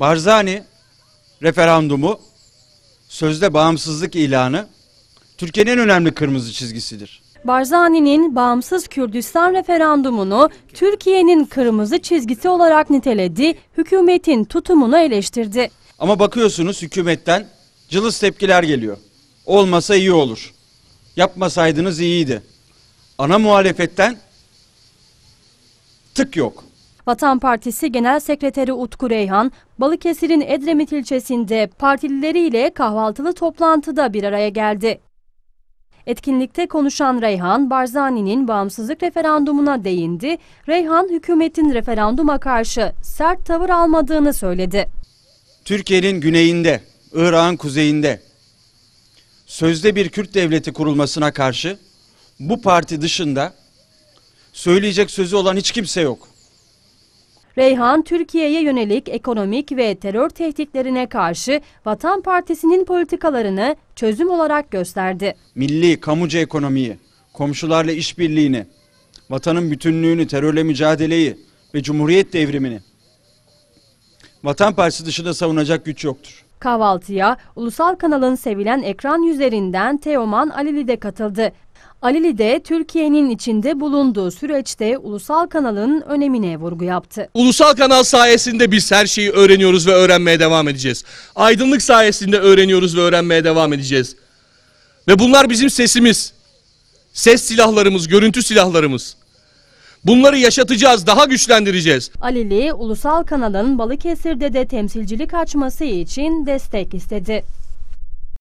Barzani referandumu, sözde bağımsızlık ilanı Türkiye'nin en önemli kırmızı çizgisidir. Barzani'nin bağımsız Kürdistan referandumunu Türkiye'nin kırmızı çizgisi olarak niteledi, hükümetin tutumunu eleştirdi. Ama bakıyorsunuz hükümetten cılız tepkiler geliyor. Olmasa iyi olur. Yapmasaydınız iyiydi. Ana muhalefetten tık yok. Vatan Partisi Genel Sekreteri Utku Reyhan, Balıkesir'in Edremit ilçesinde partilileriyle kahvaltılı toplantıda bir araya geldi. Etkinlikte konuşan Reyhan, Barzani'nin bağımsızlık referandumuna değindi. Reyhan, hükümetin referanduma karşı sert tavır almadığını söyledi. Türkiye'nin güneyinde, Irak'ın kuzeyinde sözde bir Kürt devleti kurulmasına karşı bu parti dışında söyleyecek sözü olan hiç kimse yok. Reyhan, Türkiye'ye yönelik ekonomik ve terör tehditlerine karşı Vatan Partisi'nin politikalarını çözüm olarak gösterdi. Milli, kamucu ekonomiyi, komşularla işbirliğini, vatanın bütünlüğünü, terörle mücadeleyi ve Cumhuriyet devrimini Vatan Partisi dışında savunacak güç yoktur. Kahvaltıya ulusal kanalın sevilen ekran yüzlerinden Teoman Alili de katıldı. Alili de Türkiye'nin içinde bulunduğu süreçte ulusal kanalın önemine vurgu yaptı. Ulusal kanal sayesinde biz her şeyi öğreniyoruz ve öğrenmeye devam edeceğiz. Aydınlık sayesinde öğreniyoruz ve öğrenmeye devam edeceğiz. Ve bunlar bizim sesimiz. Ses silahlarımız, görüntü silahlarımız. Bunları yaşatacağız, daha güçlendireceğiz. Alili, ulusal kanalın Balıkesir'de de temsilcilik açması için destek istedi.